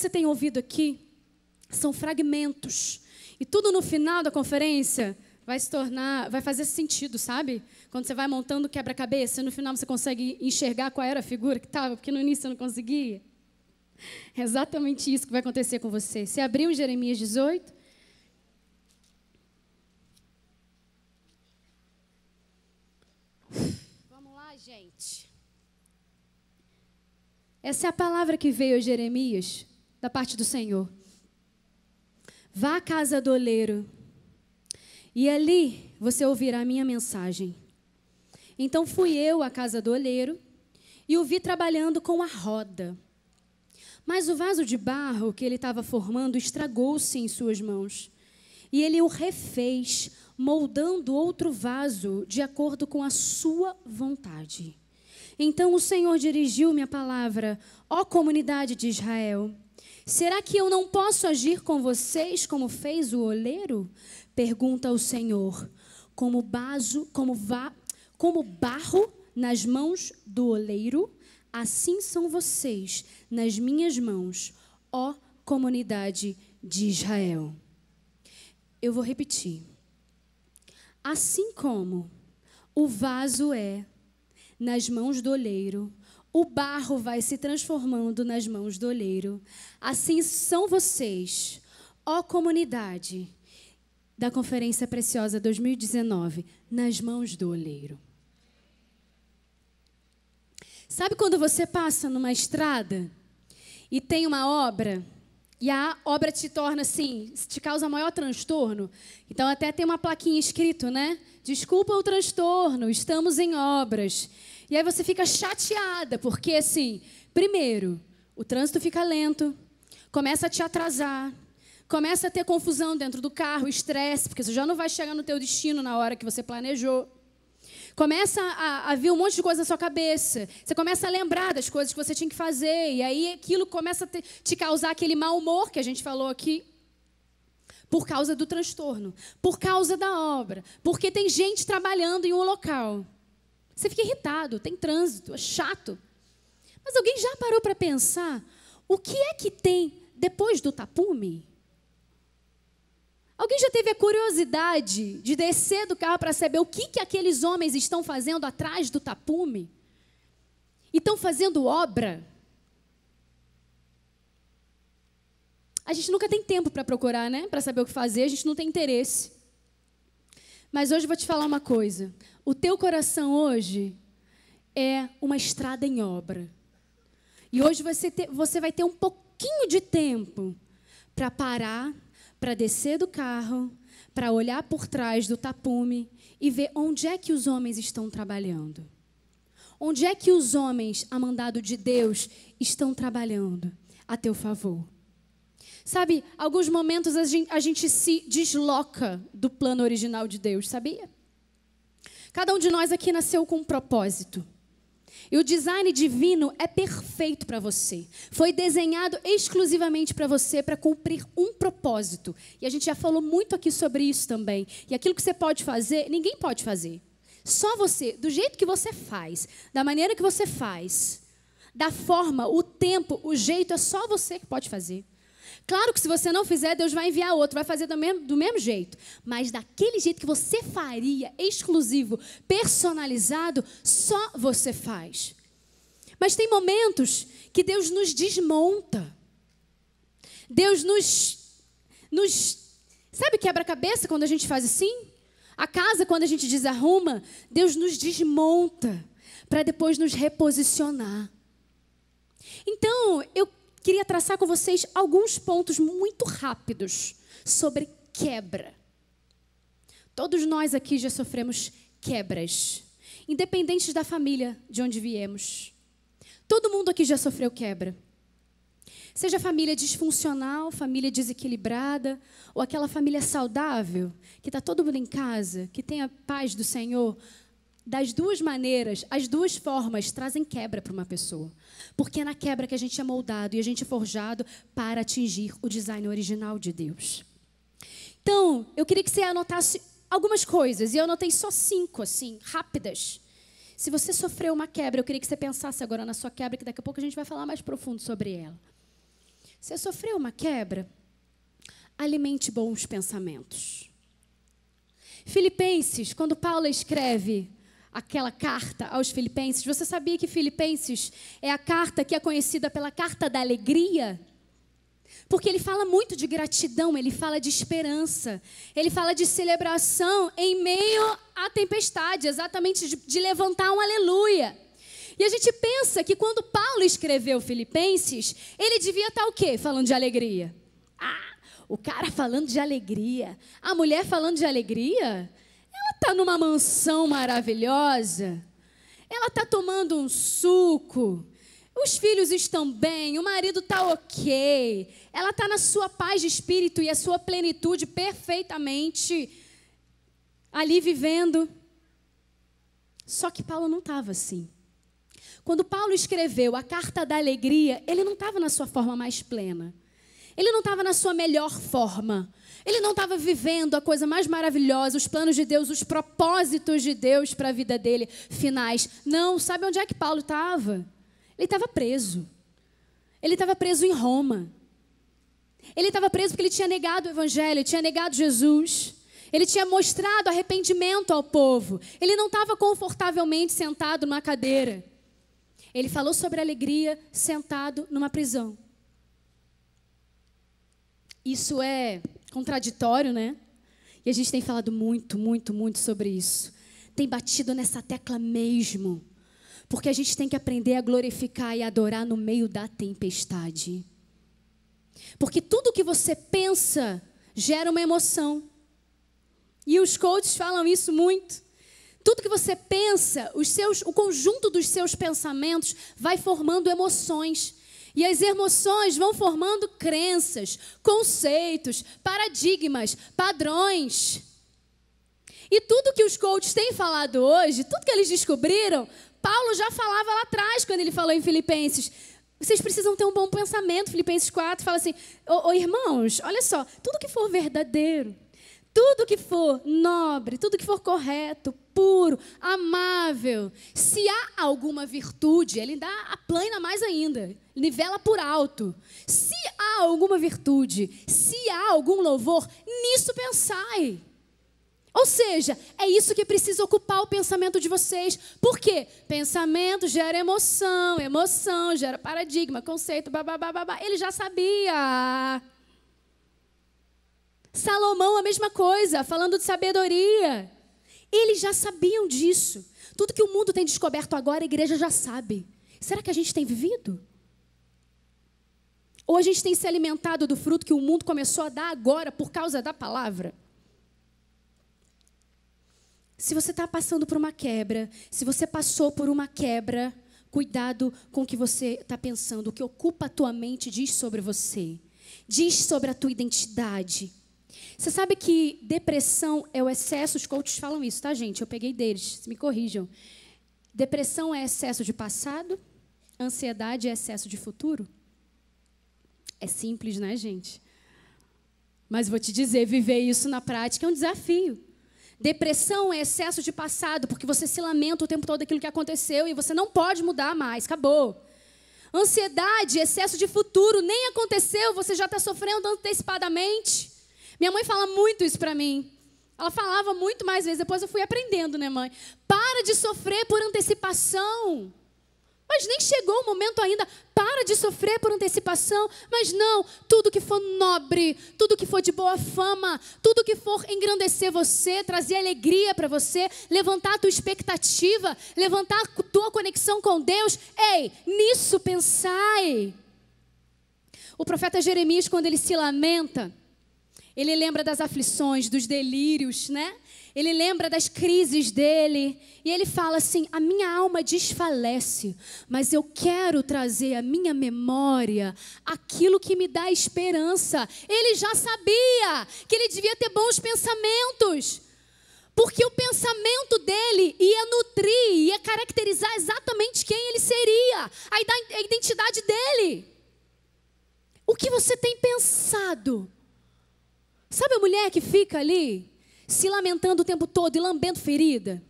você tem ouvido aqui são fragmentos. E tudo no final da conferência vai se tornar, vai fazer sentido, sabe? Quando você vai montando quebra-cabeça, no final você consegue enxergar qual era a figura que estava, porque no início você não conseguia. É exatamente isso que vai acontecer com você. Você abriu Jeremias 18, Vamos lá, gente. Essa é a palavra que veio a Jeremias da parte do Senhor. Vá à casa do oleiro, e ali você ouvirá a minha mensagem. Então fui eu à casa do oleiro e o vi trabalhando com a roda. Mas o vaso de barro que ele estava formando estragou-se em suas mãos. E ele o refez, moldando outro vaso de acordo com a sua vontade. Então o Senhor dirigiu minha palavra: Ó comunidade de Israel, Será que eu não posso agir com vocês como fez o oleiro? Pergunta o Senhor. Como, baso, como, va, como barro nas mãos do oleiro, assim são vocês nas minhas mãos, ó comunidade de Israel. Eu vou repetir. Assim como o vaso é nas mãos do oleiro, o barro vai se transformando nas mãos do olheiro. Assim são vocês, ó comunidade da Conferência Preciosa 2019, nas mãos do olheiro. Sabe quando você passa numa estrada e tem uma obra e a obra te torna assim, te causa maior transtorno? Então até tem uma plaquinha escrito, né? Desculpa o transtorno, estamos em obras. E aí você fica chateada, porque assim, primeiro, o trânsito fica lento, começa a te atrasar, começa a ter confusão dentro do carro, estresse, porque você já não vai chegar no teu destino na hora que você planejou. Começa a, a vir um monte de coisa na sua cabeça. Você começa a lembrar das coisas que você tinha que fazer. E aí aquilo começa a te, te causar aquele mau humor que a gente falou aqui por causa do transtorno, por causa da obra, porque tem gente trabalhando em um local você fica irritado, tem trânsito, é chato. Mas alguém já parou para pensar o que é que tem depois do tapume? Alguém já teve a curiosidade de descer do carro para saber o que, que aqueles homens estão fazendo atrás do tapume? E estão fazendo obra? A gente nunca tem tempo para procurar, né? Para saber o que fazer, a gente não tem interesse. Mas hoje eu vou te falar uma coisa. O teu coração hoje é uma estrada em obra. E hoje você, você vai ter um pouquinho de tempo para parar, para descer do carro, para olhar por trás do tapume e ver onde é que os homens estão trabalhando. Onde é que os homens, a mandado de Deus, estão trabalhando a teu favor? Sabe, alguns momentos a gente, a gente se desloca do plano original de Deus, sabia? Cada um de nós aqui nasceu com um propósito. E o design divino é perfeito para você. Foi desenhado exclusivamente para você para cumprir um propósito. E a gente já falou muito aqui sobre isso também. E aquilo que você pode fazer, ninguém pode fazer. Só você, do jeito que você faz, da maneira que você faz, da forma, o tempo, o jeito, é só você que pode fazer. Claro que se você não fizer, Deus vai enviar outro, vai fazer do mesmo, do mesmo jeito. Mas daquele jeito que você faria, exclusivo, personalizado, só você faz. Mas tem momentos que Deus nos desmonta. Deus nos. nos sabe quebra-cabeça quando a gente faz assim? A casa, quando a gente desarruma, Deus nos desmonta para depois nos reposicionar. Então, eu queria traçar com vocês alguns pontos muito rápidos sobre quebra. Todos nós aqui já sofremos quebras, independentes da família de onde viemos. Todo mundo aqui já sofreu quebra. Seja família disfuncional, família desequilibrada, ou aquela família saudável, que está todo mundo em casa, que tem a paz do Senhor, das duas maneiras, as duas formas trazem quebra para uma pessoa. Porque é na quebra que a gente é moldado e a gente é forjado para atingir o design original de Deus. Então, eu queria que você anotasse algumas coisas, e eu anotei só cinco, assim, rápidas. Se você sofreu uma quebra, eu queria que você pensasse agora na sua quebra, que daqui a pouco a gente vai falar mais profundo sobre ela. Você sofreu uma quebra? Alimente bons pensamentos. Filipenses, quando Paulo escreve aquela carta aos Filipenses. Você sabia que Filipenses é a carta que é conhecida pela carta da alegria? Porque ele fala muito de gratidão, ele fala de esperança, ele fala de celebração em meio à tempestade, exatamente de, de levantar um aleluia. E a gente pensa que quando Paulo escreveu Filipenses, ele devia estar o quê? Falando de alegria. Ah, o cara falando de alegria, a mulher falando de alegria, ela está numa mansão maravilhosa, ela está tomando um suco, os filhos estão bem, o marido está ok, ela está na sua paz de espírito e a sua plenitude perfeitamente ali vivendo. Só que Paulo não estava assim. Quando Paulo escreveu a carta da alegria, ele não estava na sua forma mais plena. Ele não estava na sua melhor forma. Ele não estava vivendo a coisa mais maravilhosa, os planos de Deus, os propósitos de Deus para a vida dele, finais. Não, sabe onde é que Paulo estava? Ele estava preso. Ele estava preso em Roma. Ele estava preso porque ele tinha negado o evangelho, tinha negado Jesus. Ele tinha mostrado arrependimento ao povo. Ele não estava confortavelmente sentado numa cadeira. Ele falou sobre alegria sentado numa prisão. Isso é contraditório, né? E a gente tem falado muito, muito, muito sobre isso. Tem batido nessa tecla mesmo. Porque a gente tem que aprender a glorificar e adorar no meio da tempestade. Porque tudo que você pensa gera uma emoção. E os coaches falam isso muito. Tudo que você pensa, os seus, o conjunto dos seus pensamentos vai formando emoções. E as emoções vão formando crenças, conceitos, paradigmas, padrões. E tudo que os coaches têm falado hoje, tudo que eles descobriram, Paulo já falava lá atrás quando ele falou em Filipenses. Vocês precisam ter um bom pensamento. Filipenses 4 fala assim: ô, ô irmãos, olha só, tudo que for verdadeiro, tudo que for nobre, tudo que for correto, puro, amável. Se há alguma virtude, ele dá a plana mais ainda, nivela por alto. Se há alguma virtude, se há algum louvor, nisso pensai. Ou seja, é isso que precisa ocupar o pensamento de vocês. Por quê? Pensamento gera emoção, emoção gera paradigma, conceito, babá, babá. Ele já sabia. Salomão, a mesma coisa, falando de sabedoria. Eles já sabiam disso. Tudo que o mundo tem descoberto agora, a igreja já sabe. Será que a gente tem vivido? Ou a gente tem se alimentado do fruto que o mundo começou a dar agora por causa da palavra? Se você está passando por uma quebra, se você passou por uma quebra, cuidado com o que você está pensando. O que ocupa a tua mente diz sobre você, diz sobre a tua identidade. Você sabe que depressão é o excesso, os coaches falam isso, tá, gente? Eu peguei deles, me corrijam. Depressão é excesso de passado, ansiedade é excesso de futuro. É simples, né, gente? Mas vou te dizer, viver isso na prática é um desafio. Depressão é excesso de passado, porque você se lamenta o tempo todo daquilo que aconteceu e você não pode mudar mais, acabou. Ansiedade, excesso de futuro, nem aconteceu, você já está sofrendo antecipadamente. Minha mãe fala muito isso para mim. Ela falava muito mais vezes, depois eu fui aprendendo, né, mãe? Para de sofrer por antecipação. Mas nem chegou o momento ainda. Para de sofrer por antecipação. Mas não, tudo que for nobre, tudo que for de boa fama, tudo que for engrandecer você, trazer alegria para você, levantar a tua expectativa, levantar a tua conexão com Deus. Ei, nisso pensai. O profeta Jeremias, quando ele se lamenta, ele lembra das aflições, dos delírios, né? Ele lembra das crises dele. E ele fala assim: A minha alma desfalece, mas eu quero trazer à minha memória aquilo que me dá esperança. Ele já sabia que ele devia ter bons pensamentos. Porque o pensamento dele ia nutrir, ia caracterizar exatamente quem ele seria, a identidade dele. O que você tem pensado? Sabe a mulher que fica ali se lamentando o tempo todo e lambendo ferida?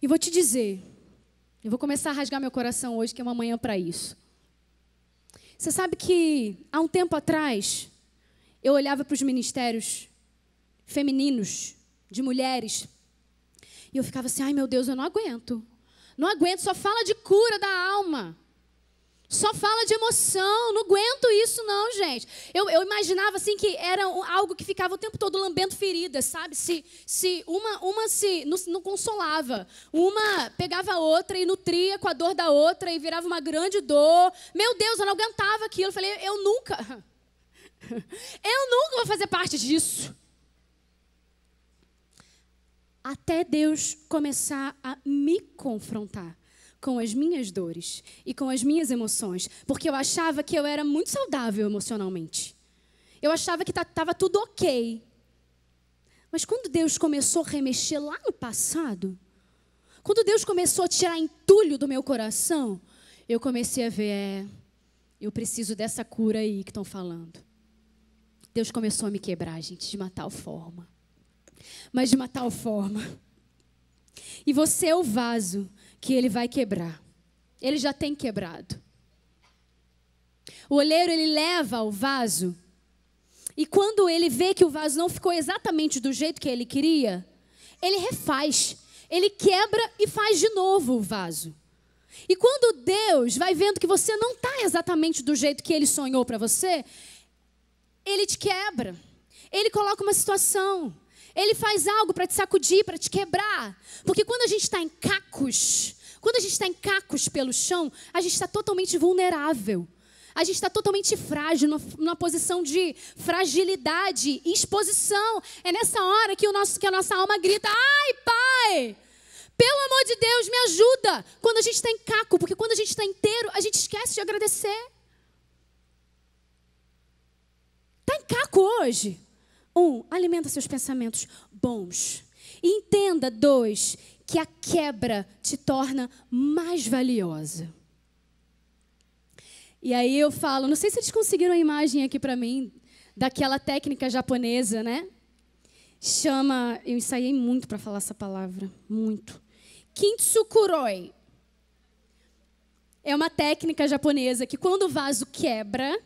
E vou te dizer, eu vou começar a rasgar meu coração hoje, que é uma manhã para isso. Você sabe que há um tempo atrás eu olhava para os ministérios femininos, de mulheres, e eu ficava assim: ai meu Deus, eu não aguento. Não aguento, só fala de cura da alma só fala de emoção. Não aguento isso, não, gente. Eu, eu imaginava assim que era algo que ficava o tempo todo lambendo feridas, sabe? Se, se uma, uma se não, não consolava, uma pegava a outra e nutria com a dor da outra e virava uma grande dor. Meu Deus, eu não aguentava aquilo. Eu falei, eu nunca. Eu nunca vou fazer parte disso. Até Deus começar a me confrontar com as minhas dores e com as minhas emoções, porque eu achava que eu era muito saudável emocionalmente. Eu achava que estava tá, tudo ok. Mas quando Deus começou a remexer lá no passado, quando Deus começou a tirar entulho do meu coração, eu comecei a ver, é, eu preciso dessa cura aí que estão falando. Deus começou a me quebrar, gente, de uma tal forma. Mas de uma tal forma. E você é o vaso que ele vai quebrar. Ele já tem quebrado. O oleiro ele leva o vaso e quando ele vê que o vaso não ficou exatamente do jeito que ele queria, ele refaz. Ele quebra e faz de novo o vaso. E quando Deus vai vendo que você não está exatamente do jeito que ele sonhou para você, ele te quebra. Ele coloca uma situação. Ele faz algo para te sacudir, para te quebrar. Porque quando a gente está em cacos, quando a gente está em cacos pelo chão, a gente está totalmente vulnerável. A gente está totalmente frágil, numa posição de fragilidade, exposição. É nessa hora que, o nosso, que a nossa alma grita: Ai, Pai! Pelo amor de Deus, me ajuda! Quando a gente está em caco, porque quando a gente está inteiro, a gente esquece de agradecer. Está em caco hoje? Um, alimenta seus pensamentos bons. E entenda, dois, que a quebra te torna mais valiosa. E aí eu falo, não sei se vocês conseguiram a imagem aqui para mim daquela técnica japonesa, né? Chama, eu ensaiei muito para falar essa palavra, muito. Kintsukuroi. É uma técnica japonesa que quando o vaso quebra,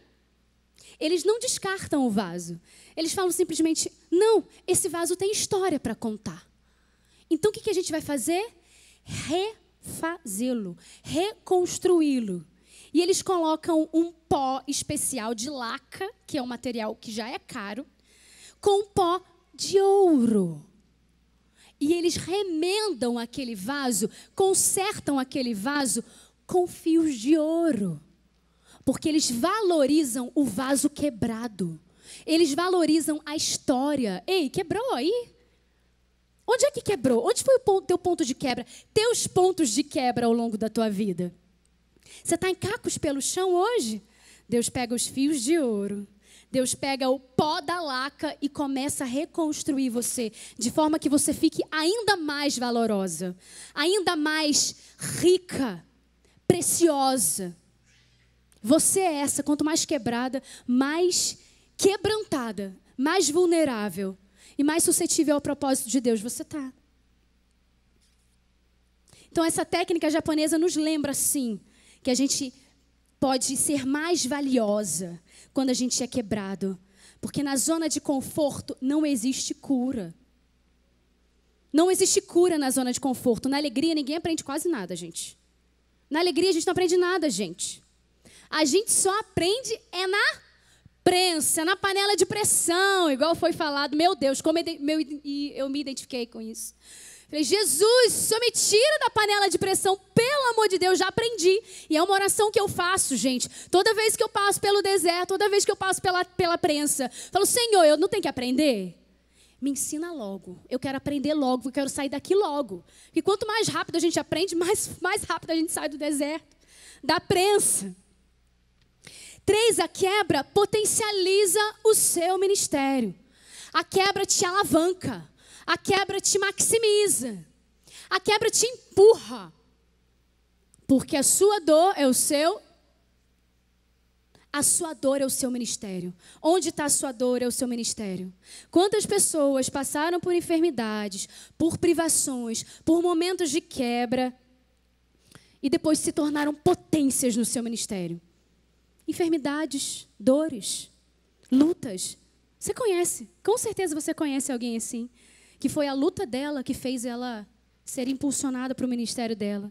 eles não descartam o vaso. Eles falam simplesmente: não, esse vaso tem história para contar. Então o que, que a gente vai fazer? Refazê-lo, reconstruí-lo. E eles colocam um pó especial de laca, que é um material que já é caro, com pó de ouro. E eles remendam aquele vaso, consertam aquele vaso com fios de ouro porque eles valorizam o vaso quebrado. Eles valorizam a história. Ei, quebrou aí? Onde é que quebrou? Onde foi o ponto, teu ponto de quebra? Teus pontos de quebra ao longo da tua vida? Você está em cacos pelo chão hoje? Deus pega os fios de ouro. Deus pega o pó da laca e começa a reconstruir você, de forma que você fique ainda mais valorosa, ainda mais rica, preciosa. Você é essa, quanto mais quebrada, mais quebrantada, mais vulnerável e mais suscetível ao propósito de Deus você está. Então, essa técnica japonesa nos lembra, sim, que a gente pode ser mais valiosa quando a gente é quebrado. Porque na zona de conforto não existe cura. Não existe cura na zona de conforto. Na alegria, ninguém aprende quase nada, gente. Na alegria, a gente não aprende nada, gente. A gente só aprende é na prensa, na panela de pressão, igual foi falado. Meu Deus, como eu me identifiquei com isso. Falei, Jesus, só me tira da panela de pressão, pelo amor de Deus, já aprendi. E é uma oração que eu faço, gente. Toda vez que eu passo pelo deserto, toda vez que eu passo pela, pela prensa, falo, Senhor, eu não tenho que aprender? Me ensina logo. Eu quero aprender logo, eu quero sair daqui logo. E quanto mais rápido a gente aprende, mais, mais rápido a gente sai do deserto, da prensa. Três, a quebra potencializa o seu ministério. A quebra te alavanca. A quebra te maximiza. A quebra te empurra. Porque a sua dor é o seu. A sua dor é o seu ministério. Onde está a sua dor é o seu ministério. Quantas pessoas passaram por enfermidades, por privações, por momentos de quebra e depois se tornaram potências no seu ministério? enfermidades, dores, lutas. Você conhece, com certeza você conhece alguém assim, que foi a luta dela que fez ela ser impulsionada para o ministério dela.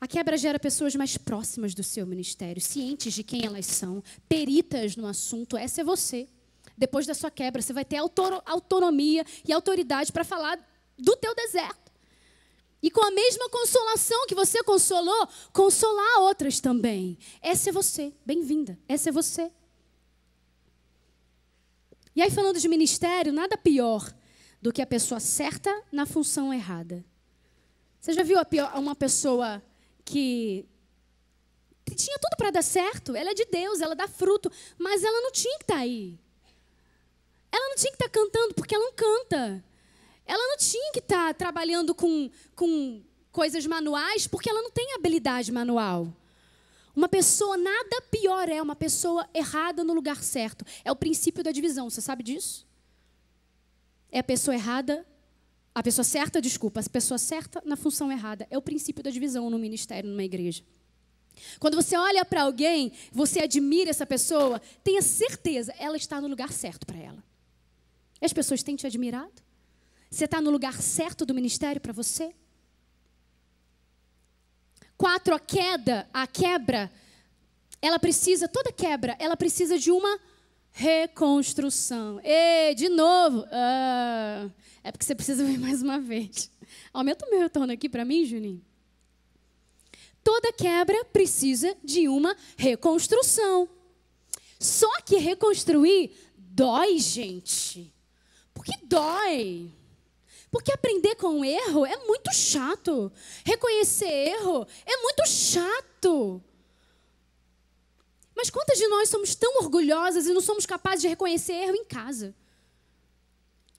A quebra gera pessoas mais próximas do seu ministério, cientes de quem elas são, peritas no assunto. Essa é você. Depois da sua quebra, você vai ter autonomia e autoridade para falar do teu deserto. E com a mesma consolação que você consolou, consolar outras também. Essa é você, bem-vinda. Essa é você. E aí, falando de ministério, nada pior do que a pessoa certa na função errada. Você já viu uma pessoa que tinha tudo para dar certo? Ela é de Deus, ela dá fruto, mas ela não tinha que estar tá aí. Ela não tinha que estar tá cantando porque ela não canta. Ela não tinha que estar tá trabalhando com, com coisas manuais, porque ela não tem habilidade manual. Uma pessoa, nada pior é uma pessoa errada no lugar certo. É o princípio da divisão, você sabe disso? É a pessoa errada, a pessoa certa, desculpa, a pessoa certa na função errada. É o princípio da divisão no ministério, numa igreja. Quando você olha para alguém, você admira essa pessoa, tenha certeza, ela está no lugar certo para ela. E as pessoas têm te admirado? Você está no lugar certo do ministério para você? Quatro, a queda, a quebra, ela precisa, toda quebra, ela precisa de uma reconstrução. E de novo, ah, é porque você precisa ver mais uma vez. Aumenta o meu retorno aqui para mim, Juninho. Toda quebra precisa de uma reconstrução. Só que reconstruir dói, gente. Porque dói. Porque aprender com o erro é muito chato. Reconhecer erro é muito chato. Mas quantas de nós somos tão orgulhosas e não somos capazes de reconhecer erro em casa?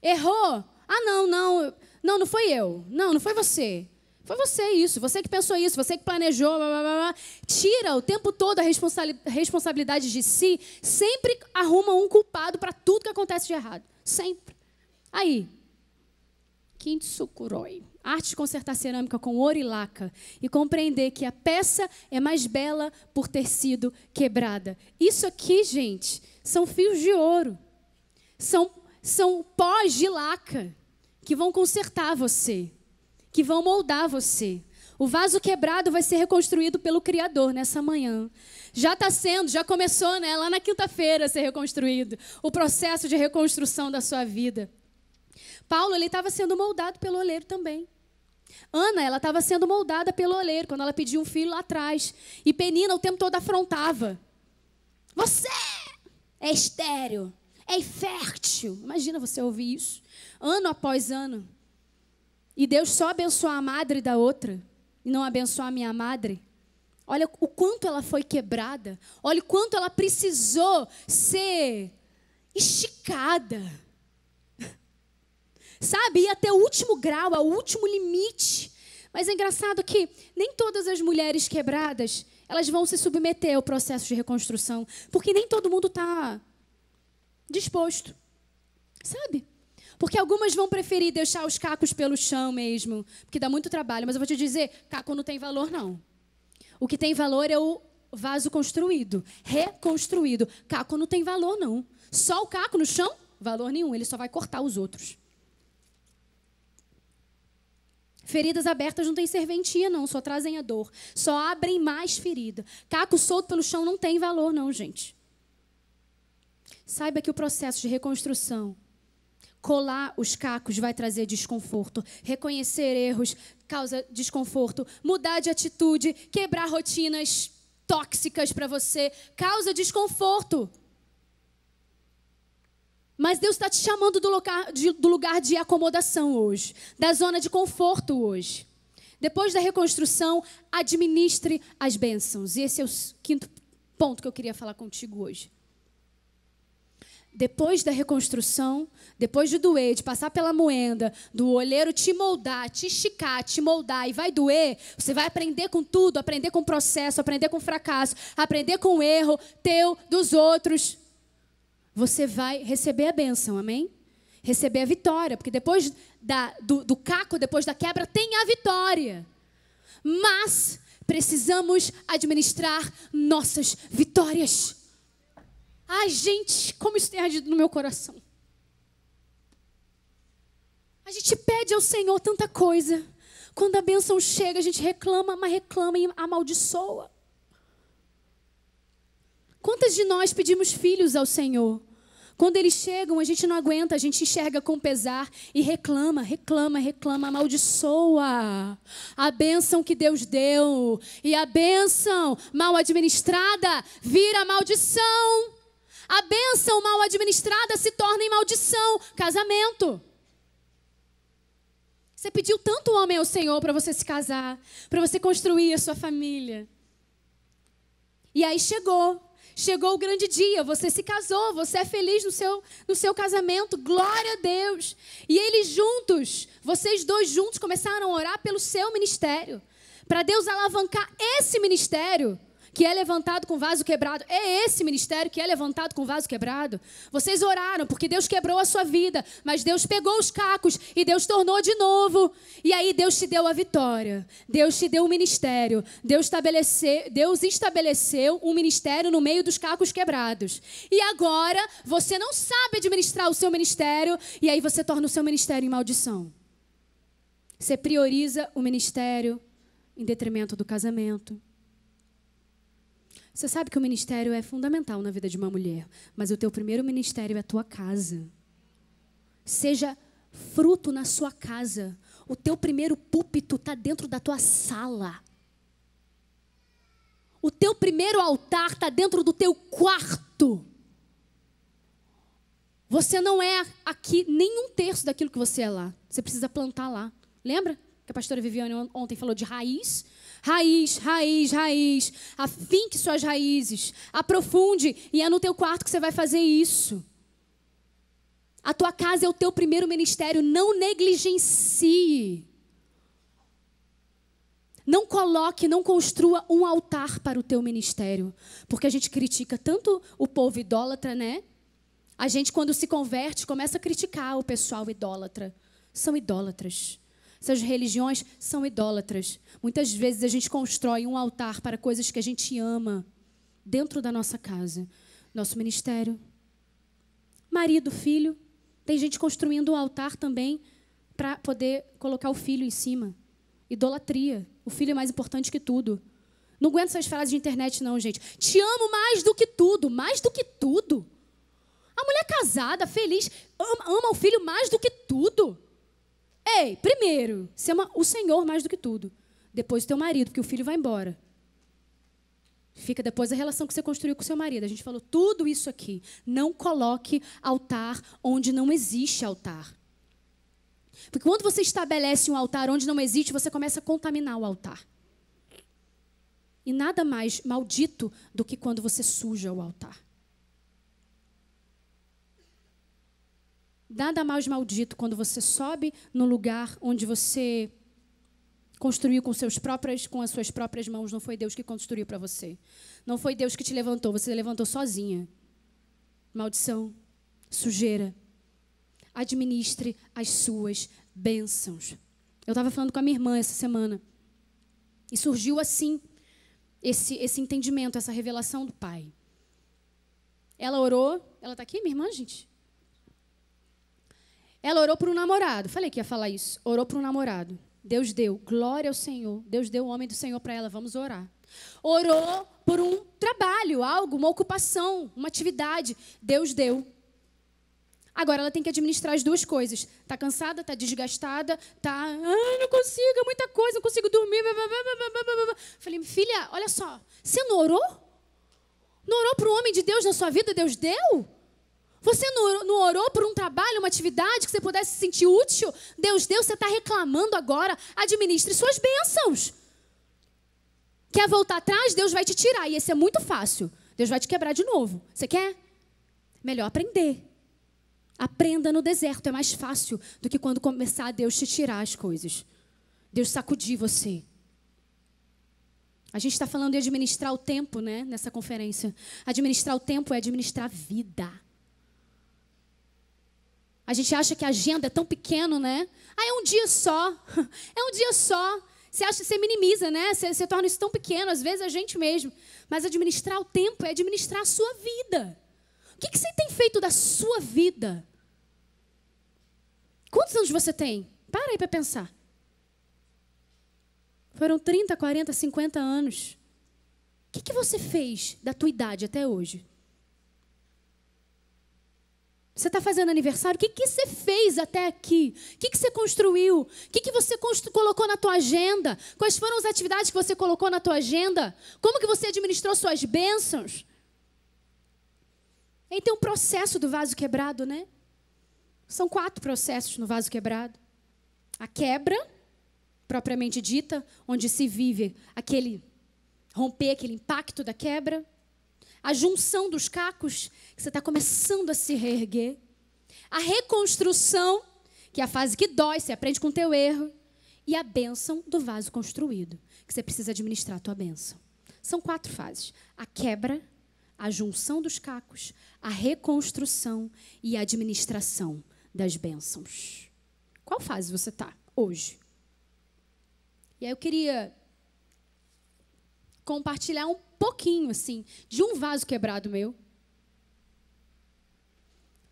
Errou? Ah, não, não. Não, não foi eu. Não, não foi você. Foi você isso, você que pensou isso, você que planejou, blá, blá, blá. tira o tempo todo a responsa responsabilidade de si, sempre arruma um culpado para tudo que acontece de errado. Sempre. Aí, Kintsukuroi, arte de consertar cerâmica com ouro e laca, e compreender que a peça é mais bela por ter sido quebrada. Isso aqui, gente, são fios de ouro, são, são pós de laca que vão consertar você, que vão moldar você. O vaso quebrado vai ser reconstruído pelo Criador nessa manhã. Já está sendo, já começou, né? Lá na quinta-feira a ser reconstruído. O processo de reconstrução da sua vida. Paulo ele estava sendo moldado pelo oleiro também. Ana, ela estava sendo moldada pelo oleiro quando ela pediu um filho lá atrás. E Penina o tempo todo afrontava. Você é estéreo, é infértil. Imagina você ouvir isso ano após ano. E Deus só abençoa a madre da outra e não abençoa a minha madre. Olha o quanto ela foi quebrada. Olha o quanto ela precisou ser esticada sabe? Ia até o último grau, ao último limite. Mas é engraçado que nem todas as mulheres quebradas elas vão se submeter ao processo de reconstrução, porque nem todo mundo está disposto, sabe? Porque algumas vão preferir deixar os cacos pelo chão mesmo, porque dá muito trabalho. Mas eu vou te dizer, caco não tem valor não. O que tem valor é o vaso construído, reconstruído. Caco não tem valor não. Só o caco no chão, valor nenhum. Ele só vai cortar os outros. Feridas abertas não tem serventia, não, só trazem a dor. Só abrem mais ferida. Caco solto pelo chão não tem valor, não, gente. Saiba que o processo de reconstrução, colar os cacos vai trazer desconforto. Reconhecer erros causa desconforto. Mudar de atitude, quebrar rotinas tóxicas para você causa desconforto. Mas Deus está te chamando do lugar, de, do lugar de acomodação hoje, da zona de conforto hoje. Depois da reconstrução, administre as bênçãos. E esse é o quinto ponto que eu queria falar contigo hoje. Depois da reconstrução, depois de doer, de passar pela moenda, do olheiro te moldar, te esticar, te moldar e vai doer, você vai aprender com tudo, aprender com o processo, aprender com o fracasso, aprender com o erro teu, dos outros você vai receber a bênção, amém? Receber a vitória, porque depois da, do, do caco, depois da quebra, tem a vitória. Mas precisamos administrar nossas vitórias. Ai, gente, como isso tem ardido no meu coração. A gente pede ao Senhor tanta coisa. Quando a bênção chega, a gente reclama, mas reclama e amaldiçoa. Quantas de nós pedimos filhos ao Senhor? Quando eles chegam, a gente não aguenta, a gente enxerga com pesar e reclama, reclama, reclama, amaldiçoa a bênção que Deus deu. E a bênção mal administrada vira maldição. A bênção mal administrada se torna em maldição. Casamento. Você pediu tanto homem ao Senhor para você se casar, para você construir a sua família. E aí chegou Chegou o grande dia, você se casou, você é feliz no seu, no seu casamento, glória a Deus. E eles juntos, vocês dois juntos, começaram a orar pelo seu ministério, para Deus alavancar esse ministério que é levantado com vaso quebrado. É esse ministério que é levantado com vaso quebrado. Vocês oraram porque Deus quebrou a sua vida, mas Deus pegou os cacos e Deus tornou de novo. E aí Deus te deu a vitória. Deus te deu o um ministério. Deus estabeleceu, Deus estabeleceu um ministério no meio dos cacos quebrados. E agora você não sabe administrar o seu ministério e aí você torna o seu ministério em maldição. Você prioriza o ministério em detrimento do casamento você sabe que o ministério é fundamental na vida de uma mulher, mas o teu primeiro ministério é a tua casa. Seja fruto na sua casa. O teu primeiro púlpito está dentro da tua sala. O teu primeiro altar está dentro do teu quarto. Você não é aqui nem um terço daquilo que você é lá. Você precisa plantar lá. Lembra que a pastora Viviane ontem falou de raiz? Raiz, raiz, raiz. Afinque suas raízes. Aprofunde. E é no teu quarto que você vai fazer isso. A tua casa é o teu primeiro ministério. Não negligencie. Não coloque, não construa um altar para o teu ministério. Porque a gente critica tanto o povo idólatra, né? A gente, quando se converte, começa a criticar o pessoal idólatra. São idólatras. Essas religiões são idólatras. Muitas vezes a gente constrói um altar para coisas que a gente ama dentro da nossa casa, nosso ministério, marido, filho. Tem gente construindo um altar também para poder colocar o filho em cima. Idolatria. O filho é mais importante que tudo. Não aguento essas frases de internet, não, gente. Te amo mais do que tudo, mais do que tudo. A mulher casada, feliz, ama, ama o filho mais do que tudo. Ei, primeiro, você ama o Senhor mais do que tudo. Depois o teu marido, porque o filho vai embora. Fica depois a relação que você construiu com seu marido. A gente falou tudo isso aqui. Não coloque altar onde não existe altar. Porque quando você estabelece um altar onde não existe, você começa a contaminar o altar. E nada mais maldito do que quando você suja o altar. Nada mais maldito quando você sobe no lugar onde você construiu com seus próprias com as suas próprias mãos, não foi Deus que construiu para você. Não foi Deus que te levantou, você levantou sozinha. Maldição, sujeira. Administre as suas bênçãos. Eu estava falando com a minha irmã essa semana. E surgiu assim esse esse entendimento, essa revelação do Pai. Ela orou, ela está aqui, minha irmã, gente. Ela orou por um namorado. Falei que ia falar isso. Orou por um namorado. Deus deu. Glória ao Senhor. Deus deu o homem do Senhor para ela. Vamos orar. Orou por um trabalho, algo, uma ocupação, uma atividade. Deus deu. Agora ela tem que administrar as duas coisas. Tá cansada, tá desgastada, tá, ah, não consigo, é muita coisa, não consigo dormir. Blá, blá, blá, Falei, filha, olha só, você não orou? Não orou para o homem de Deus na sua vida? Deus deu? Você não, não orou por um trabalho, uma atividade que você pudesse se sentir útil? Deus, Deus, você está reclamando agora. Administre suas bênçãos. Quer voltar atrás? Deus vai te tirar. E esse é muito fácil. Deus vai te quebrar de novo. Você quer? Melhor aprender. Aprenda no deserto. É mais fácil do que quando começar a Deus te tirar as coisas. Deus sacudir você. A gente está falando de administrar o tempo, né? Nessa conferência. Administrar o tempo é administrar a vida. A gente acha que a agenda é tão pequeno, né? Ah, é um dia só. É um dia só. Você acha, você minimiza, né? Você, você torna isso tão pequeno, às vezes a gente mesmo. Mas administrar o tempo é administrar a sua vida. O que, que você tem feito da sua vida? Quantos anos você tem? Para aí para pensar. Foram 30, 40, 50 anos. O que, que você fez da tua idade até hoje? Você está fazendo aniversário? O que, que você fez até aqui? O que, que você construiu? O que, que você colocou na tua agenda? Quais foram as atividades que você colocou na tua agenda? Como que você administrou suas bênçãos? Aí tem um processo do vaso quebrado, né? São quatro processos no vaso quebrado. A quebra, propriamente dita, onde se vive aquele romper, aquele impacto da quebra a junção dos cacos, que você está começando a se reerguer. A reconstrução, que é a fase que dói, você aprende com o teu erro. E a bênção do vaso construído, que você precisa administrar a tua bênção. São quatro fases. A quebra, a junção dos cacos, a reconstrução e a administração das bênçãos. Qual fase você está hoje? E aí eu queria compartilhar um pouquinho, assim, de um vaso quebrado meu.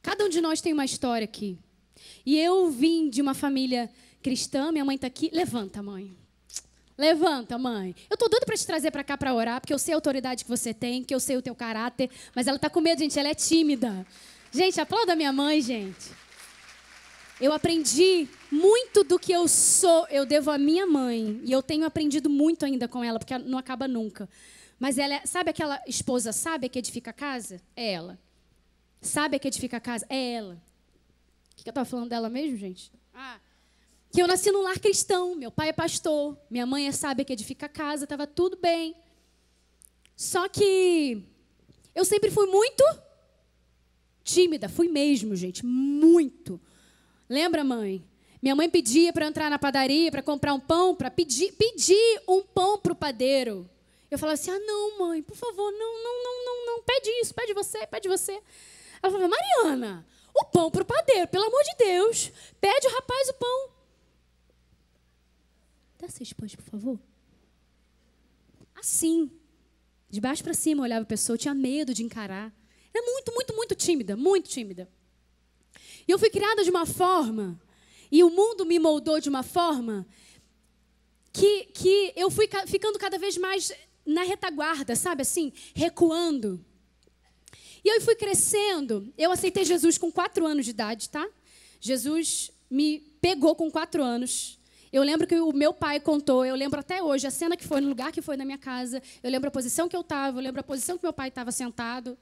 Cada um de nós tem uma história aqui. E eu vim de uma família cristã, minha mãe está aqui. Levanta, mãe. Levanta, mãe. Eu estou doida para te trazer para cá para orar, porque eu sei a autoridade que você tem, que eu sei o teu caráter, mas ela está com medo, gente, ela é tímida. Gente, aplauda minha mãe, gente. Eu aprendi muito do que eu sou, eu devo à minha mãe, e eu tenho aprendido muito ainda com ela, porque não acaba nunca. Mas ela, é, sabe aquela esposa sábia que edifica a casa? É ela. sabe que edifica a casa? É ela. O que, que eu estava falando dela mesmo, gente? Ah, que eu nasci num lar cristão. Meu pai é pastor, minha mãe é sábia que edifica a casa, estava tudo bem. Só que eu sempre fui muito tímida, fui mesmo, gente, muito. Lembra, mãe? Minha mãe pedia para entrar na padaria, para comprar um pão, para pedir, pedir um pão para o padeiro. Eu falava assim: ah, não, mãe, por favor, não, não, não, não, não, pede isso, pede você, pede você. Ela falava: Mariana, o pão para o padeiro, pelo amor de Deus, pede o rapaz o pão. Dá seis pães, por favor. Assim, de baixo para cima, eu olhava a pessoa, eu tinha medo de encarar. Era muito, muito, muito tímida, muito tímida. E eu fui criada de uma forma, e o mundo me moldou de uma forma, que, que eu fui ficando cada vez mais na retaguarda, sabe assim? Recuando. E eu fui crescendo. Eu aceitei Jesus com quatro anos de idade, tá? Jesus me pegou com quatro anos. Eu lembro que o meu pai contou, eu lembro até hoje a cena que foi, no lugar que foi na minha casa, eu lembro a posição que eu estava, eu lembro a posição que meu pai estava sentado.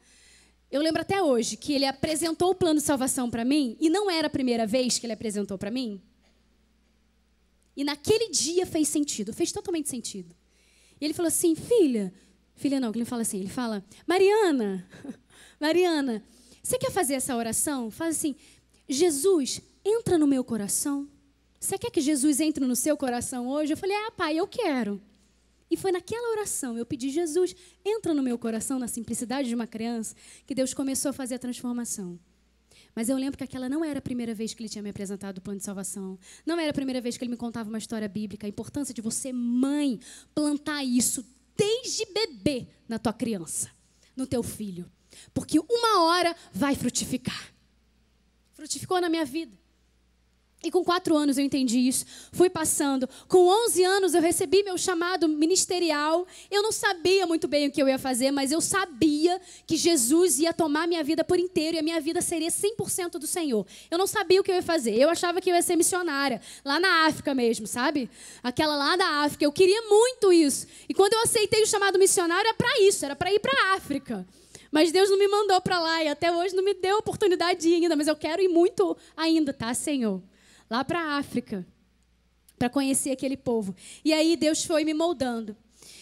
Eu lembro até hoje que ele apresentou o plano de salvação para mim, e não era a primeira vez que ele apresentou para mim. E naquele dia fez sentido, fez totalmente sentido. E ele falou assim: filha, filha não, ele fala assim, ele fala: Mariana, Mariana, você quer fazer essa oração? Faz assim: Jesus, entra no meu coração. Você quer que Jesus entre no seu coração hoje? Eu falei: ah, pai, eu quero. E foi naquela oração, eu pedi, Jesus, entra no meu coração, na simplicidade de uma criança, que Deus começou a fazer a transformação. Mas eu lembro que aquela não era a primeira vez que ele tinha me apresentado o plano de salvação. Não era a primeira vez que ele me contava uma história bíblica. A importância de você, mãe, plantar isso desde bebê na tua criança, no teu filho. Porque uma hora vai frutificar. Frutificou na minha vida. E com quatro anos eu entendi isso, fui passando. Com 11 anos eu recebi meu chamado ministerial. Eu não sabia muito bem o que eu ia fazer, mas eu sabia que Jesus ia tomar minha vida por inteiro e a minha vida seria 100% do Senhor. Eu não sabia o que eu ia fazer. Eu achava que eu ia ser missionária, lá na África mesmo, sabe? Aquela lá da África. Eu queria muito isso. E quando eu aceitei o chamado missionário, era para isso, era para ir para a África. Mas Deus não me mandou para lá e até hoje não me deu a oportunidade de ir ainda, mas eu quero ir muito ainda, tá, Senhor? lá para a África, para conhecer aquele povo. E aí Deus foi me moldando.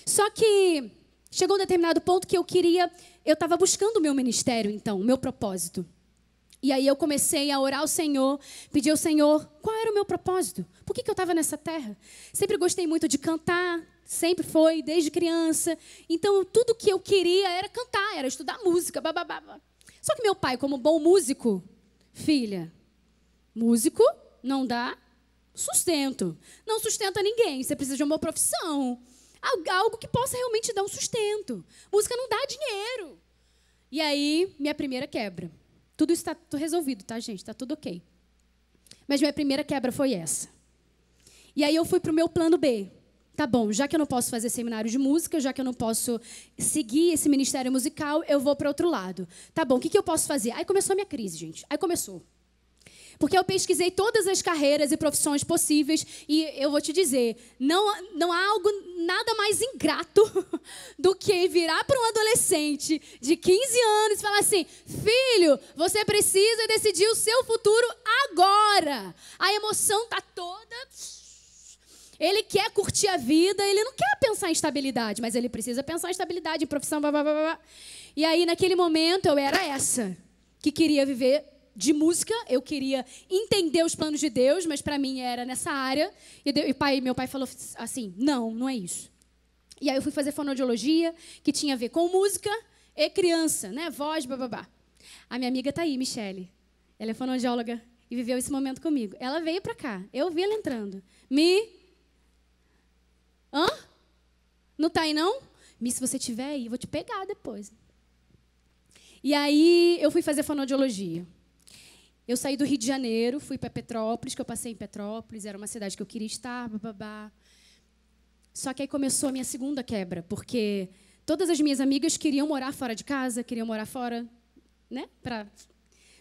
Só que chegou um determinado ponto que eu queria, eu estava buscando o meu ministério, então, o meu propósito. E aí eu comecei a orar ao Senhor, pedir ao Senhor qual era o meu propósito, por que, que eu estava nessa terra. Sempre gostei muito de cantar, sempre foi, desde criança. Então tudo que eu queria era cantar, era estudar música, bababá. Só que meu pai, como bom músico, filha, músico não dá sustento. Não sustenta ninguém. Você precisa de uma profissão. Algo que possa realmente dar um sustento. Música não dá dinheiro. E aí, minha primeira quebra. Tudo está resolvido, tá, gente? Está tudo ok. Mas minha primeira quebra foi essa. E aí eu fui para o meu plano B. Tá bom, já que eu não posso fazer seminário de música, já que eu não posso seguir esse ministério musical, eu vou para outro lado. Tá bom, o que, que eu posso fazer? Aí começou a minha crise, gente. Aí começou. Porque eu pesquisei todas as carreiras e profissões possíveis e eu vou te dizer, não, não há algo nada mais ingrato do que virar para um adolescente de 15 anos e falar assim: "Filho, você precisa decidir o seu futuro agora". A emoção tá toda ele quer curtir a vida, ele não quer pensar em estabilidade, mas ele precisa pensar em estabilidade, em profissão, blá, blá, blá, blá. E aí, naquele momento, eu era essa, que queria viver de música, eu queria entender os planos de Deus, mas para mim era nessa área. E, Deus, e pai, meu pai falou assim: não, não é isso. E aí eu fui fazer fonodiologia que tinha a ver com música e criança, né? Voz, babá. A minha amiga tá aí, Michele. Ela é fonodióloga e viveu esse momento comigo. Ela veio para cá, eu vi ela entrando. Me. Hã? Não tá aí, não? Mi, se você tiver aí, eu vou te pegar depois. E aí eu fui fazer fonodiologia eu saí do Rio de Janeiro, fui para Petrópolis, que eu passei em Petrópolis, era uma cidade que eu queria estar, babá, Só que aí começou a minha segunda quebra, porque todas as minhas amigas queriam morar fora de casa, queriam morar fora, né? Pra...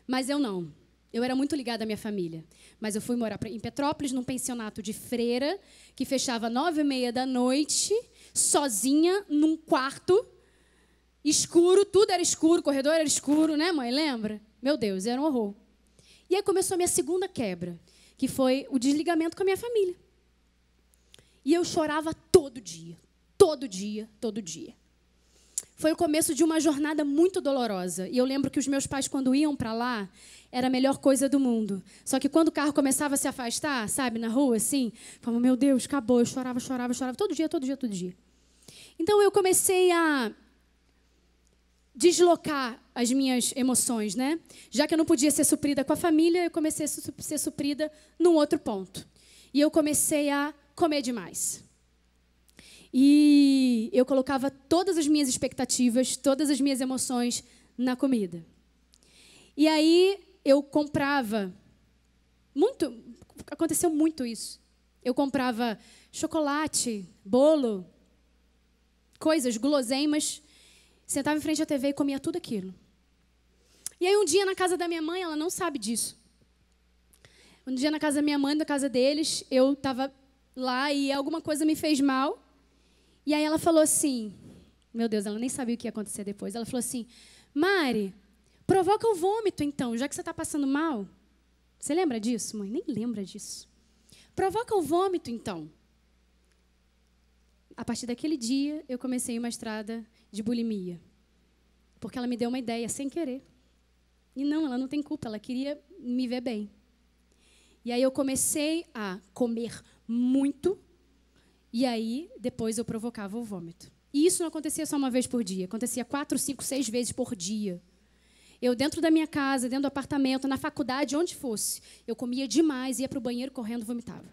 Mas eu não. Eu era muito ligada à minha família. Mas eu fui morar em Petrópolis, num pensionato de freira, que fechava nove e meia da noite, sozinha, num quarto, escuro, tudo era escuro, o corredor era escuro, né, mãe? Lembra? Meu Deus, era um horror. E aí começou a minha segunda quebra, que foi o desligamento com a minha família. E eu chorava todo dia, todo dia, todo dia. Foi o começo de uma jornada muito dolorosa. E eu lembro que os meus pais, quando iam para lá, era a melhor coisa do mundo. Só que quando o carro começava a se afastar, sabe, na rua, assim, falava, meu Deus, acabou. Eu chorava, chorava, chorava. Todo dia, todo dia, todo dia. Então eu comecei a deslocar as minhas emoções, né? Já que eu não podia ser suprida com a família, eu comecei a ser suprida num outro ponto. E eu comecei a comer demais. E eu colocava todas as minhas expectativas, todas as minhas emoções na comida. E aí eu comprava muito, aconteceu muito isso. Eu comprava chocolate, bolo, coisas, guloseimas Sentava em frente à TV e comia tudo aquilo. E aí um dia na casa da minha mãe, ela não sabe disso. Um dia na casa da minha mãe, na casa deles, eu estava lá e alguma coisa me fez mal. E aí ela falou assim, meu Deus, ela nem sabia o que ia acontecer depois. Ela falou assim, Mari, provoca o um vômito então, já que você está passando mal. Você lembra disso, mãe? Nem lembra disso. Provoca o um vômito então. A partir daquele dia, eu comecei uma estrada de bulimia. Porque ela me deu uma ideia sem querer. E não, ela não tem culpa, ela queria me ver bem. E aí eu comecei a comer muito, e aí depois eu provocava o vômito. E isso não acontecia só uma vez por dia, acontecia quatro, cinco, seis vezes por dia. Eu, dentro da minha casa, dentro do apartamento, na faculdade, onde fosse, eu comia demais, ia para o banheiro correndo, vomitava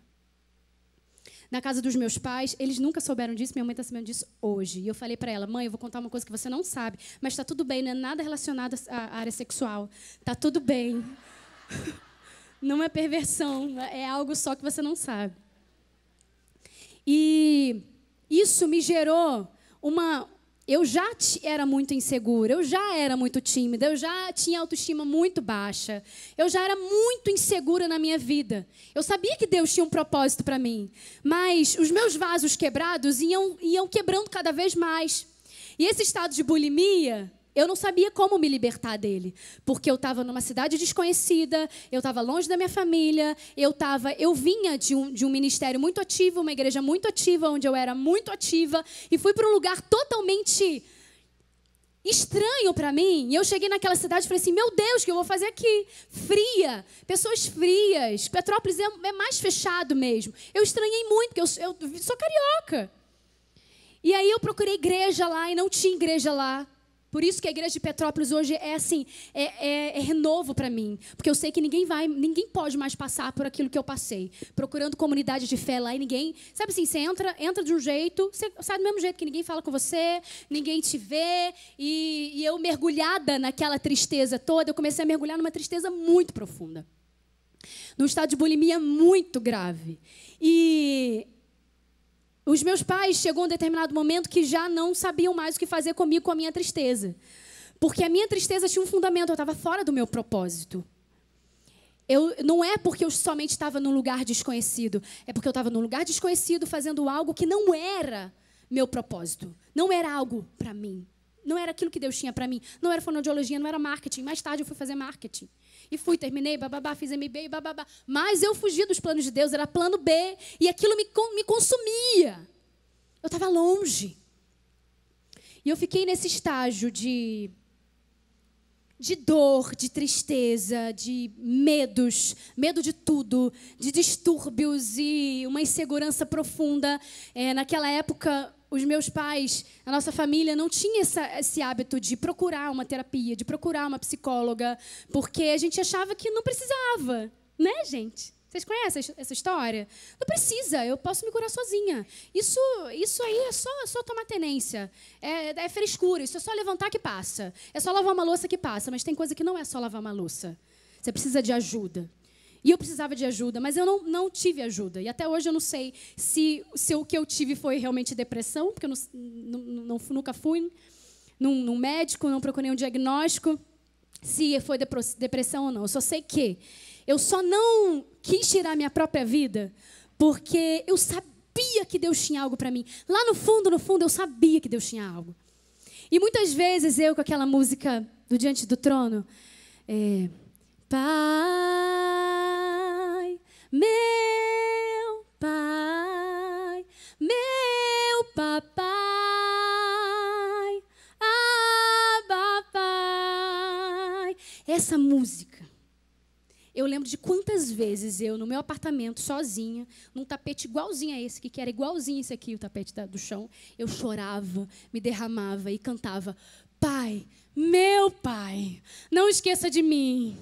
na casa dos meus pais. Eles nunca souberam disso, minha mãe está sabendo disso hoje. E eu falei para ela: mãe, eu vou contar uma coisa que você não sabe, mas está tudo bem, não é nada relacionado à área sexual. Está tudo bem. Não é perversão, né? é algo só que você não sabe. E isso me gerou uma, eu já era muito insegura, eu já era muito tímida, eu já tinha autoestima muito baixa, eu já era muito insegura na minha vida. Eu sabia que Deus tinha um propósito para mim, mas os meus vasos quebrados iam, iam quebrando cada vez mais. E esse estado de bulimia eu não sabia como me libertar dele, porque eu estava numa cidade desconhecida, eu estava longe da minha família, eu tava, eu vinha de um, de um ministério muito ativo, uma igreja muito ativa, onde eu era muito ativa, e fui para um lugar totalmente estranho para mim. E eu cheguei naquela cidade e falei assim: meu Deus, o que eu vou fazer aqui? Fria, pessoas frias. Petrópolis é, é mais fechado mesmo. Eu estranhei muito, porque eu, eu sou carioca. E aí eu procurei igreja lá e não tinha igreja lá. Por isso que a igreja de Petrópolis hoje é assim, é, é, é renovo para mim, porque eu sei que ninguém vai, ninguém pode mais passar por aquilo que eu passei, procurando comunidade de fé lá e ninguém, sabe assim, você entra, entra de um jeito, você sai do mesmo jeito que ninguém fala com você, ninguém te vê e, e eu mergulhada naquela tristeza toda, eu comecei a mergulhar numa tristeza muito profunda, num estado de bulimia muito grave e os meus pais chegou um determinado momento que já não sabiam mais o que fazer comigo com a minha tristeza. Porque a minha tristeza tinha um fundamento, eu estava fora do meu propósito. Eu, não é porque eu somente estava num lugar desconhecido, é porque eu estava num lugar desconhecido fazendo algo que não era meu propósito, não era algo para mim, não era aquilo que Deus tinha para mim, não era fonoaudiologia, não era marketing. Mais tarde eu fui fazer marketing. E fui, terminei, bababá, fiz MB e bababá. Mas eu fugi dos planos de Deus, era plano B. E aquilo me, me consumia. Eu estava longe. E eu fiquei nesse estágio de, de dor, de tristeza, de medos, medo de tudo, de distúrbios e uma insegurança profunda. É, naquela época, os meus pais, a nossa família não tinha essa, esse hábito de procurar uma terapia, de procurar uma psicóloga, porque a gente achava que não precisava, né, gente? Vocês conhecem essa história? Não precisa, eu posso me curar sozinha. Isso, isso aí é só, só tomar tenência. É, é frescura, isso é só levantar que passa. É só lavar uma louça que passa, mas tem coisa que não é só lavar uma louça. Você precisa de ajuda. E eu precisava de ajuda, mas eu não, não tive ajuda. E até hoje eu não sei se, se o que eu tive foi realmente depressão, porque eu não, não, nunca fui num, num médico, não procurei um diagnóstico, se foi depressão ou não. Eu só sei que eu só não quis tirar minha própria vida porque eu sabia que Deus tinha algo para mim. Lá no fundo, no fundo, eu sabia que Deus tinha algo. E muitas vezes eu, com aquela música do Diante do Trono, é, Pai. lembro de quantas vezes eu, no meu apartamento, sozinha, num tapete igualzinho a esse, que era igualzinho esse aqui, o tapete do chão, eu chorava, me derramava e cantava: Pai, meu pai, não esqueça de mim.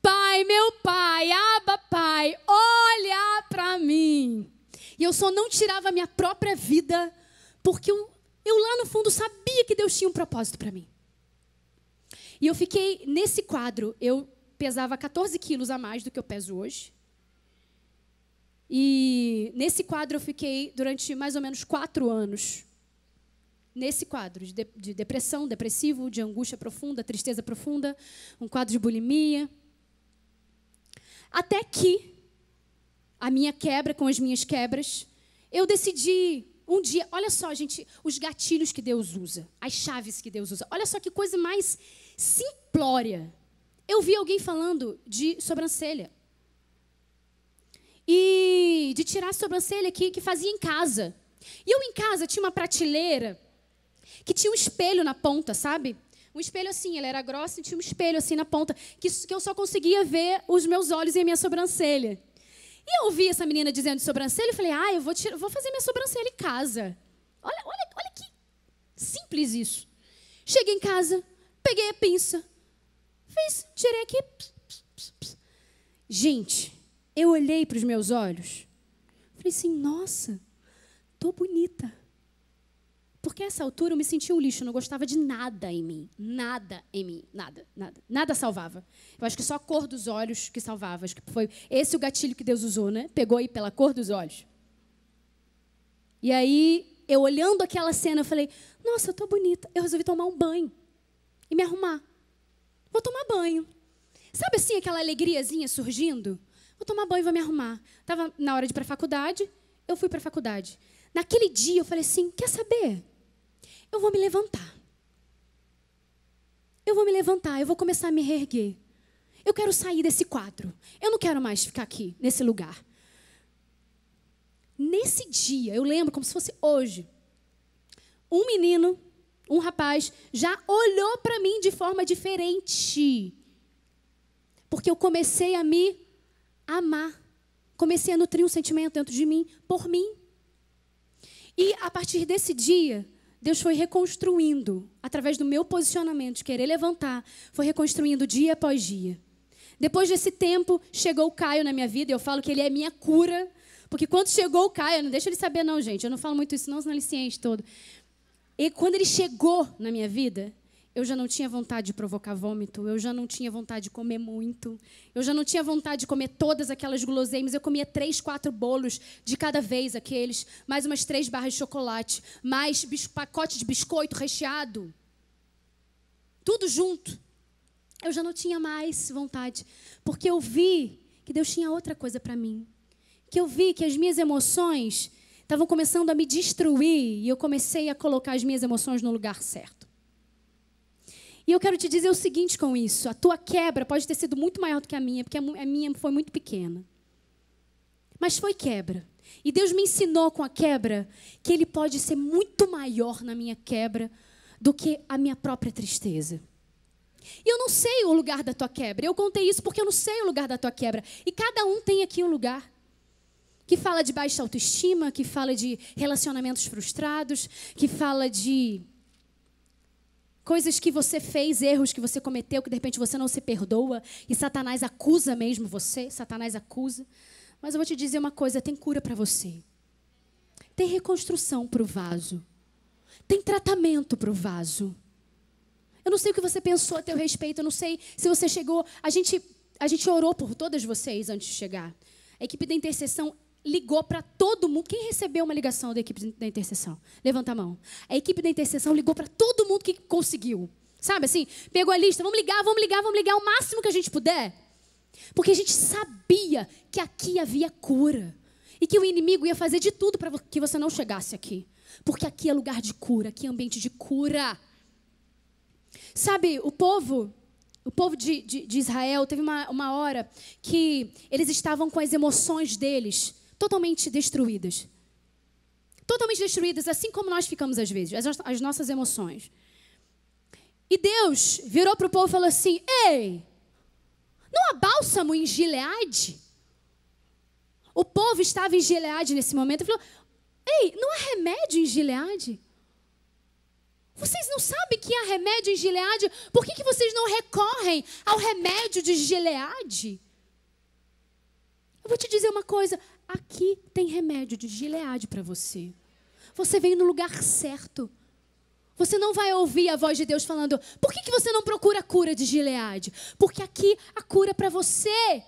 Pai, meu pai, aba, pai, olha para mim. E eu só não tirava a minha própria vida, porque eu, eu lá no fundo sabia que Deus tinha um propósito para mim. E eu fiquei nesse quadro, eu pesava 14 quilos a mais do que eu peso hoje. E nesse quadro eu fiquei durante mais ou menos quatro anos. Nesse quadro de, de, de depressão, depressivo, de angústia profunda, tristeza profunda, um quadro de bulimia. Até que a minha quebra com as minhas quebras, eu decidi um dia, olha só, gente, os gatilhos que Deus usa, as chaves que Deus usa. Olha só que coisa mais simplória. Eu vi alguém falando de sobrancelha. E de tirar a sobrancelha que, que fazia em casa. E eu em casa tinha uma prateleira que tinha um espelho na ponta, sabe? Um espelho assim, ela era grossa e tinha um espelho assim na ponta, que, que eu só conseguia ver os meus olhos e a minha sobrancelha. E eu ouvi essa menina dizendo de sobrancelha e falei, ah, eu vou, tirar, vou fazer minha sobrancelha em casa. Olha, olha, olha que simples isso. Cheguei em casa, peguei a pinça, tirei aqui. Pss, pss, pss. Gente, eu olhei para os meus olhos. Falei assim, nossa, tô bonita. Porque essa altura eu me sentia um lixo, eu não gostava de nada em mim. Nada em mim. Nada, nada. Nada salvava. Eu acho que só a cor dos olhos que salvava. Acho que foi esse o gatilho que Deus usou, né? Pegou aí pela cor dos olhos. E aí, eu olhando aquela cena, eu falei, nossa, eu tô bonita. Eu resolvi tomar um banho e me arrumar. Vou tomar banho. Sabe assim, aquela alegriazinha surgindo? Vou tomar banho, vou me arrumar. Estava na hora de ir para a faculdade, eu fui para a faculdade. Naquele dia eu falei assim: quer saber? Eu vou me levantar. Eu vou me levantar, eu vou começar a me reerguer. Eu quero sair desse quadro. Eu não quero mais ficar aqui, nesse lugar. Nesse dia, eu lembro como se fosse hoje. Um menino um rapaz já olhou para mim de forma diferente. Porque eu comecei a me amar. Comecei a nutrir um sentimento dentro de mim por mim. E a partir desse dia, Deus foi reconstruindo, através do meu posicionamento, de querer levantar, foi reconstruindo dia após dia. Depois desse tempo, chegou o Caio na minha vida, eu falo que ele é minha cura, porque quando chegou o Caio, não deixa ele saber não, gente, eu não falo muito isso não, senão ele ciente todo. E quando ele chegou na minha vida, eu já não tinha vontade de provocar vômito, eu já não tinha vontade de comer muito, eu já não tinha vontade de comer todas aquelas guloseimas. Eu comia três, quatro bolos de cada vez aqueles, mais umas três barras de chocolate, mais pacote de biscoito recheado. Tudo junto. Eu já não tinha mais vontade, porque eu vi que Deus tinha outra coisa para mim. Que eu vi que as minhas emoções estavam começando a me destruir e eu comecei a colocar as minhas emoções no lugar certo. E eu quero te dizer o seguinte com isso: a tua quebra pode ter sido muito maior do que a minha, porque a minha foi muito pequena. Mas foi quebra. E Deus me ensinou com a quebra que Ele pode ser muito maior na minha quebra do que a minha própria tristeza. E eu não sei o lugar da tua quebra. Eu contei isso porque eu não sei o lugar da tua quebra. E cada um tem aqui um lugar que fala de baixa autoestima, que fala de relacionamentos frustrados, que fala de coisas que você fez, erros que você cometeu, que de repente você não se perdoa e Satanás acusa mesmo você, Satanás acusa. Mas eu vou te dizer uma coisa, tem cura para você. Tem reconstrução para o vaso. Tem tratamento para o vaso. Eu não sei o que você pensou a teu respeito, eu não sei se você chegou. A gente, a gente orou por todas vocês antes de chegar. A equipe da intercessão ligou para todo mundo. Quem recebeu uma ligação da equipe da intercessão? Levanta a mão. A equipe da intercessão ligou para todo mundo que conseguiu. Sabe assim? Pegou a lista, vamos ligar, vamos ligar, vamos ligar o máximo que a gente puder. Porque a gente sabia que aqui havia cura. E que o inimigo ia fazer de tudo para que você não chegasse aqui. Porque aqui é lugar de cura, aqui é ambiente de cura. Sabe, o povo o povo de, de, de, Israel teve uma, uma hora que eles estavam com as emoções deles totalmente destruídas. Totalmente destruídas, assim como nós ficamos às vezes, as, nossas emoções. E Deus virou para o povo e falou assim: Ei, não há bálsamo em Gileade? O povo estava em Gileade nesse momento e falou: Ei, não há remédio em Gileade? Vocês não sabem que há remédio em Gileade? Por que, que vocês não recorrem ao remédio de Gileade? Eu vou te dizer uma coisa: Aqui tem remédio de Gileade para você. Você vem no lugar certo. Você não vai ouvir a voz de Deus falando: por que, que você não procura a cura de Gileade? Porque aqui a cura é para você.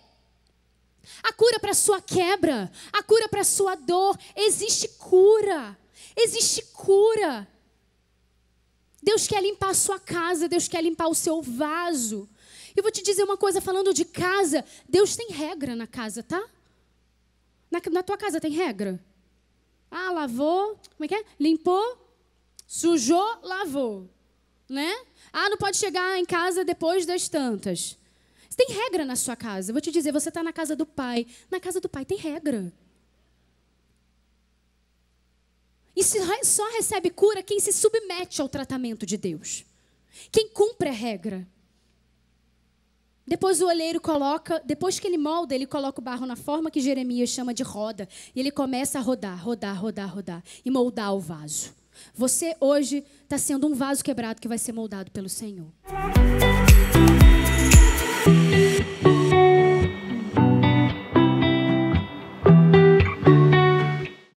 A cura para sua quebra, a cura para sua dor, existe cura. Existe cura. Deus quer limpar a sua casa, Deus quer limpar o seu vaso. Eu vou te dizer uma coisa falando de casa, Deus tem regra na casa, tá? Na, na tua casa tem regra? Ah, lavou, como é que é? Limpou, sujou, lavou. Né? Ah, não pode chegar em casa depois das tantas. tem regra na sua casa. Eu vou te dizer, você está na casa do pai. Na casa do pai tem regra. E só recebe cura quem se submete ao tratamento de Deus. Quem cumpre a regra. Depois o olheiro coloca, depois que ele molda, ele coloca o barro na forma que Jeremias chama de roda. E ele começa a rodar, rodar, rodar, rodar e moldar o vaso. Você hoje está sendo um vaso quebrado que vai ser moldado pelo Senhor.